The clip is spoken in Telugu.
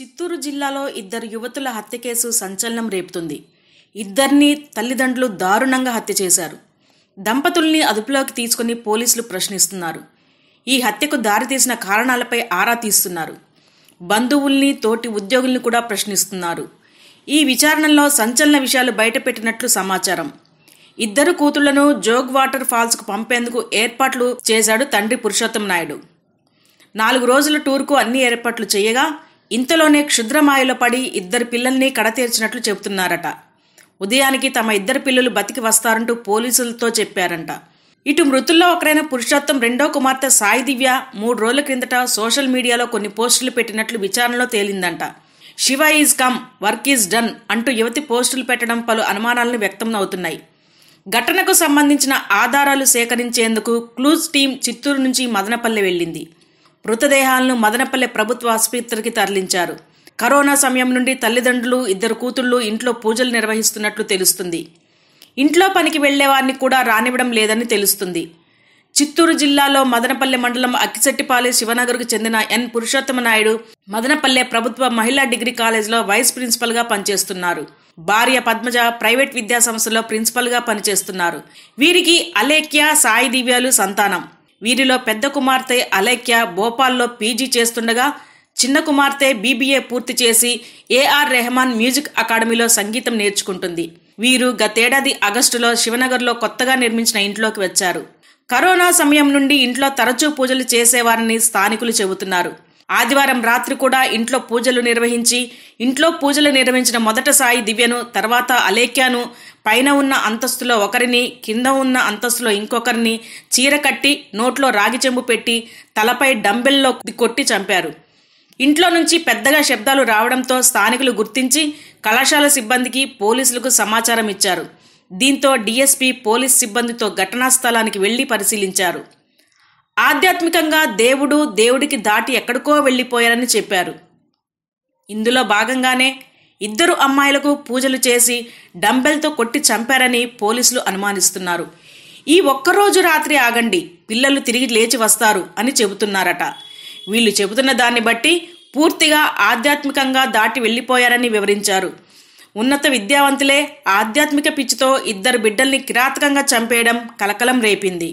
చిత్తూరు జిల్లాలో ఇద్దరు యువతుల హత్య కేసు సంచలనం రేపుతుంది ఇద్దరిని తల్లిదండ్రులు దారుణంగా హత్య చేశారు దంపతుల్ని అదుపులోకి తీసుకుని పోలీసులు ప్రశ్నిస్తున్నారు ఈ హత్యకు దారితీసిన కారణాలపై ఆరా తీస్తున్నారు బంధువుల్ని తోటి ఉద్యోగుల్ని కూడా ప్రశ్నిస్తున్నారు ఈ విచారణలో సంచలన విషయాలు బయటపెట్టినట్లు సమాచారం ఇద్దరు కూతుళ్లను జోగ్ వాటర్ ఫాల్స్కు పంపేందుకు ఏర్పాట్లు చేశాడు తండ్రి పురుషోత్తం నాయుడు నాలుగు రోజుల టూర్కు అన్ని ఏర్పాట్లు చేయగా ఇంతలోనే క్షుద్రమాయలో పడి ఇద్దరు పిల్లల్ని కడతీర్చినట్లు చెబుతున్నారట ఉదయానికి తమ ఇద్దరు పిల్లలు బతికి వస్తారంటూ పోలీసులతో చెప్పారంట ఇటు మృతుల్లో ఒకరైన పురుషోత్తం రెండో కుమార్తె సాయి దివ్య మూడు రోజుల క్రిందట సోషల్ మీడియాలో కొన్ని పోస్టులు పెట్టినట్లు విచారణలో తేలిందంట Shiva is come work is done అంటూ యువతి పోస్టులు పెట్టడం పలు అనుమానాలను వ్యక్తం అవుతున్నాయి ఘటనకు సంబంధించిన ఆధారాలు సేకరించేందుకు క్లూజ్ టీం చిత్తూరు నుంచి మదనపల్లె వెళ్ళింది మృతదేహాలను మదనపల్లె ప్రభుత్వ ఆసుపత్రికి తరలించారు కరోనా సమయం నుండి తల్లిదండ్రులు ఇద్దరు కూతుళ్లు ఇంట్లో పూజలు నిర్వహిస్తున్నట్లు తెలుస్తుంది ఇంట్లో పనికి వెళ్లేవారిని కూడా రానివ్వడం లేదని తెలుస్తుంది చిత్తూరు జిల్లాలో మదనపల్లె మండలం అక్కిసెట్టిపాలె శివనగర్కు చెందిన ఎన్ పురుషోత్తమ నాయుడు మదనపల్లె ప్రభుత్వ మహిళా డిగ్రీ కాలేజీలో వైస్ ప్రిన్సిపల్గా పనిచేస్తున్నారు భార్య పద్మజ ప్రైవేట్ విద్యాసంస్థలో ప్రిన్సిపల్గా పనిచేస్తున్నారు వీరికి అలేఖ్య సాయి దివ్యాలు సంతానం వీరిలో పెద్ద కుమార్తె అలేఖ్య భోపాల్లో పీజీ చేస్తుండగా చిన్న కుమార్తె బీబీఏ పూర్తి చేసి ఏఆర్ రెహమాన్ మ్యూజిక్ అకాడమీలో సంగీతం నేర్చుకుంటుంది వీరు గతేడాది ఆగస్టులో శివనగర్లో కొత్తగా నిర్మించిన ఇంట్లోకి వచ్చారు కరోనా సమయం నుండి ఇంట్లో తరచూ పూజలు చేసేవారని స్థానికులు చెబుతున్నారు ఆదివారం రాత్రి కూడా ఇంట్లో పూజలు నిర్వహించి ఇంట్లో పూజలు నిర్వహించిన మొదట సాయి దివ్యను తర్వాత అలేఖ్యాను పైన ఉన్న అంతస్తులో ఒకరిని కింద ఉన్న అంతస్తులో ఇంకొకరిని చీర కట్టి నోట్లో రాగి చెంబు పెట్టి తలపై డంబెల్లో కొట్టి చంపారు ఇంట్లో నుంచి పెద్దగా శబ్దాలు రావడంతో స్థానికులు గుర్తించి కళాశాల సిబ్బందికి పోలీసులకు సమాచారం ఇచ్చారు దీంతో డీఎస్పీ పోలీస్ సిబ్బందితో ఘటనా స్థలానికి వెళ్లి పరిశీలించారు ఆధ్యాత్మికంగా దేవుడు దేవుడికి దాటి ఎక్కడికో వెళ్ళిపోయారని చెప్పారు ఇందులో భాగంగానే ఇద్దరు అమ్మాయిలకు పూజలు చేసి డంబెల్తో కొట్టి చంపారని పోలీసులు అనుమానిస్తున్నారు ఈ ఒక్కరోజు రాత్రి ఆగండి పిల్లలు తిరిగి లేచి వస్తారు అని చెబుతున్నారట వీళ్ళు చెబుతున్న దాన్ని బట్టి పూర్తిగా ఆధ్యాత్మికంగా దాటి వెళ్ళిపోయారని వివరించారు ఉన్నత విద్యావంతులే ఆధ్యాత్మిక పిచ్చితో ఇద్దరు బిడ్డల్ని కిరాతకంగా చంపేయడం కలకలం రేపింది